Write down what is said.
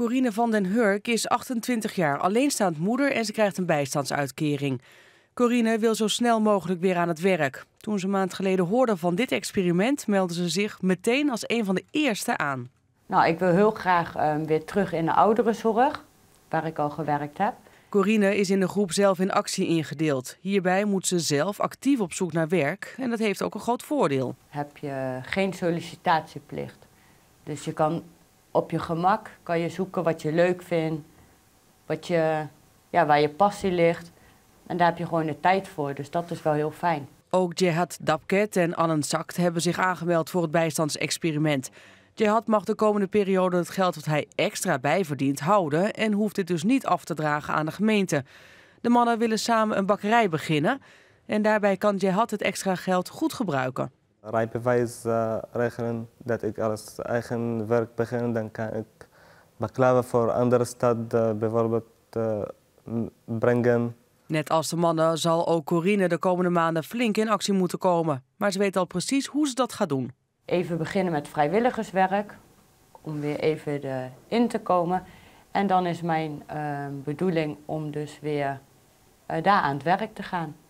Corine van den Hurk is 28 jaar, alleenstaand moeder en ze krijgt een bijstandsuitkering. Corine wil zo snel mogelijk weer aan het werk. Toen ze een maand geleden hoorde van dit experiment, meldde ze zich meteen als een van de eerste aan. Nou, ik wil heel graag ehm, weer terug in de ouderenzorg, waar ik al gewerkt heb. Corine is in de groep zelf in actie ingedeeld. Hierbij moet ze zelf actief op zoek naar werk en dat heeft ook een groot voordeel. Heb je geen sollicitatieplicht. Dus je kan op je gemak kan je zoeken wat je leuk vindt, wat je, ja, waar je passie ligt. En daar heb je gewoon de tijd voor, dus dat is wel heel fijn. Ook Jehad Dabket en Annen Sakt hebben zich aangemeld voor het bijstandsexperiment. Jehad mag de komende periode het geld dat hij extra bijverdient houden en hoeft dit dus niet af te dragen aan de gemeente. De mannen willen samen een bakkerij beginnen en daarbij kan Jehad het extra geld goed gebruiken rijbewijs uh, regelen, dat ik als eigen werk begin, dan kan ik baklaven voor andere stad eh, bijvoorbeeld eh, brengen. Net als de mannen zal ook Corine de komende maanden flink in actie moeten komen. Maar ze weet al precies hoe ze dat gaat doen. Even beginnen met vrijwilligerswerk, om weer even in te komen. En dan is mijn eh, bedoeling om dus weer daar aan het werk te gaan.